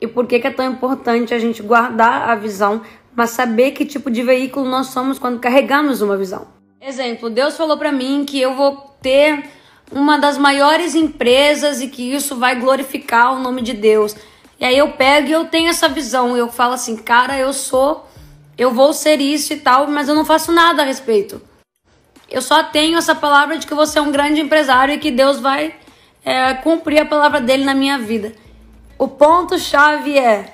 E por que, que é tão importante a gente guardar a visão, mas saber que tipo de veículo nós somos quando carregamos uma visão? Exemplo, Deus falou para mim que eu vou ter uma das maiores empresas e que isso vai glorificar o nome de Deus. E aí eu pego e eu tenho essa visão, eu falo assim, cara, eu sou, eu vou ser isso e tal, mas eu não faço nada a respeito. Eu só tenho essa palavra de que você é um grande empresário e que Deus vai é, cumprir a palavra dele na minha vida. O ponto-chave é: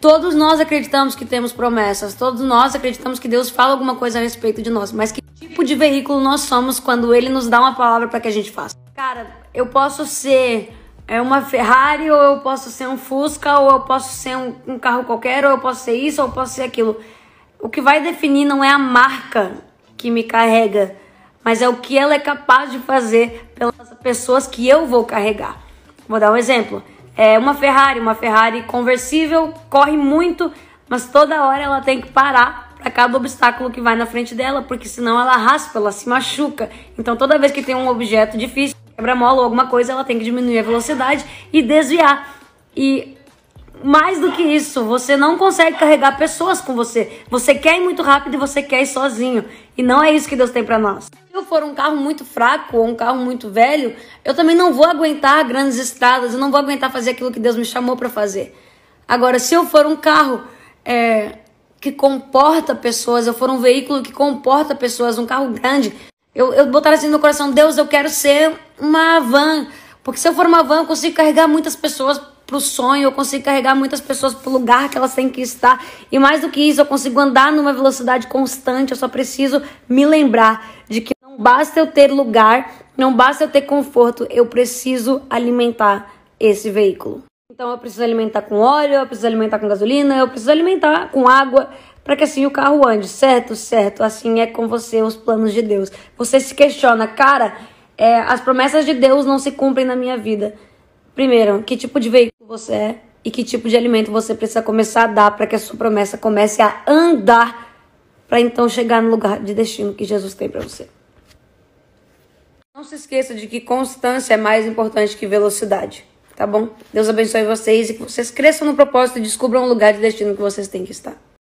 todos nós acreditamos que temos promessas, todos nós acreditamos que Deus fala alguma coisa a respeito de nós, mas que tipo de veículo nós somos quando Ele nos dá uma palavra para que a gente faça? Cara, eu posso ser é uma Ferrari, ou eu posso ser um Fusca, ou eu posso ser um, um, carro qualquer, ou eu posso ser isso, ou eu posso ser aquilo. O que vai definir não é a marca que me carrega, mas é o que ela é capaz de fazer pelas pessoas que eu vou carregar. Vou dar um exemplo. É uma Ferrari, uma Ferrari conversível, corre muito, mas toda hora ela tem que parar para cada obstáculo que vai na frente dela, porque senão ela raspa, ela se machuca. Então toda vez que tem um objeto difícil, quebra-mola ou alguma coisa, ela tem que diminuir a velocidade e desviar. E mais do que isso, você não consegue carregar pessoas com você. Você quer ir muito rápido e você quer ir sozinho. E não é isso que Deus tem para nós. Se eu for um carro muito fraco ou um carro muito velho, eu também não vou aguentar grandes estradas, eu não vou aguentar fazer aquilo que Deus me chamou para fazer. Agora, se eu for um carro é, que comporta pessoas, eu for um veículo que comporta pessoas, um carro grande, eu, eu botar assim no coração, Deus, eu quero ser uma van. Porque se eu for uma van, eu consigo carregar muitas pessoas pro sonho, eu consigo carregar muitas pessoas pro lugar que elas têm que estar. E mais do que isso, eu consigo andar numa velocidade constante, eu só preciso me lembrar de que não basta eu ter lugar, não basta eu ter conforto, eu preciso alimentar esse veículo. Então eu preciso alimentar com óleo, eu preciso alimentar com gasolina, eu preciso alimentar com água, para que assim o carro ande, certo? Certo, assim é com você os planos de Deus. Você se questiona, cara, é, as promessas de Deus não se cumprem na minha vida. Primeiro, que tipo de veículo você é e que tipo de alimento você precisa começar a dar para que a sua promessa comece a andar para então chegar no lugar de destino que Jesus tem para você. Não se esqueça de que constância é mais importante que velocidade, tá bom? Deus abençoe vocês e que vocês cresçam no propósito e descubram o lugar de destino que vocês têm que estar.